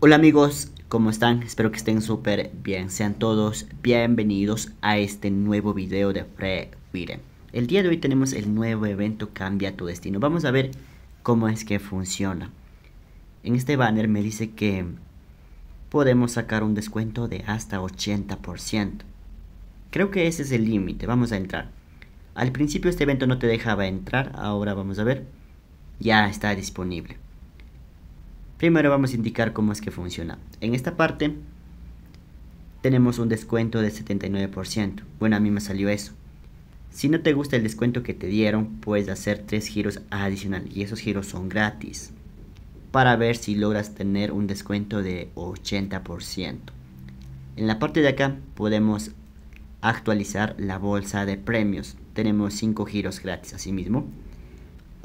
Hola amigos, ¿cómo están? Espero que estén súper bien. Sean todos bienvenidos a este nuevo video de Free El día de hoy tenemos el nuevo evento Cambia tu Destino. Vamos a ver cómo es que funciona. En este banner me dice que podemos sacar un descuento de hasta 80%. Creo que ese es el límite. Vamos a entrar. Al principio este evento no te dejaba entrar. Ahora vamos a ver. Ya está disponible. Primero vamos a indicar cómo es que funciona. En esta parte tenemos un descuento de 79%. Bueno, a mí me salió eso. Si no te gusta el descuento que te dieron, puedes hacer tres giros adicionales y esos giros son gratis para ver si logras tener un descuento de 80%. En la parte de acá podemos actualizar la bolsa de premios. Tenemos cinco giros gratis asimismo mismo.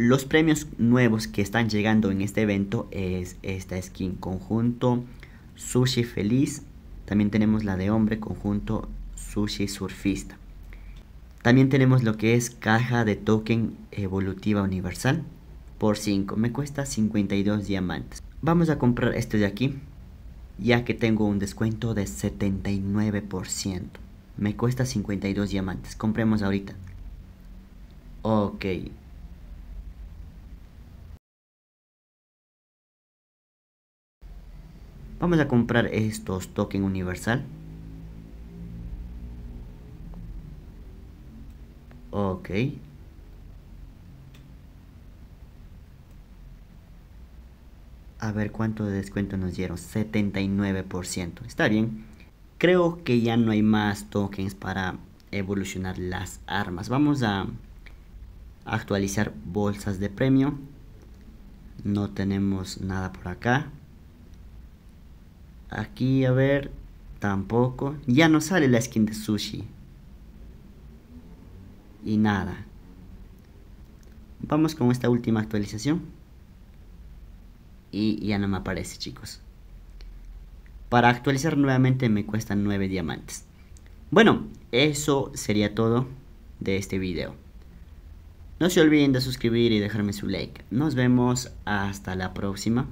Los premios nuevos que están llegando en este evento es esta skin conjunto Sushi Feliz. También tenemos la de hombre conjunto Sushi Surfista. También tenemos lo que es caja de token evolutiva universal por 5. Me cuesta 52 diamantes. Vamos a comprar este de aquí ya que tengo un descuento de 79%. Me cuesta 52 diamantes. Compremos ahorita. Ok, Vamos a comprar estos token universal. Ok. A ver cuánto de descuento nos dieron. 79%. Está bien. Creo que ya no hay más tokens para evolucionar las armas. Vamos a actualizar bolsas de premio. No tenemos nada por acá. Aquí, a ver, tampoco. Ya no sale la skin de sushi. Y nada. Vamos con esta última actualización. Y ya no me aparece, chicos. Para actualizar nuevamente me cuestan 9 diamantes. Bueno, eso sería todo de este video. No se olviden de suscribir y dejarme su like. Nos vemos hasta la próxima.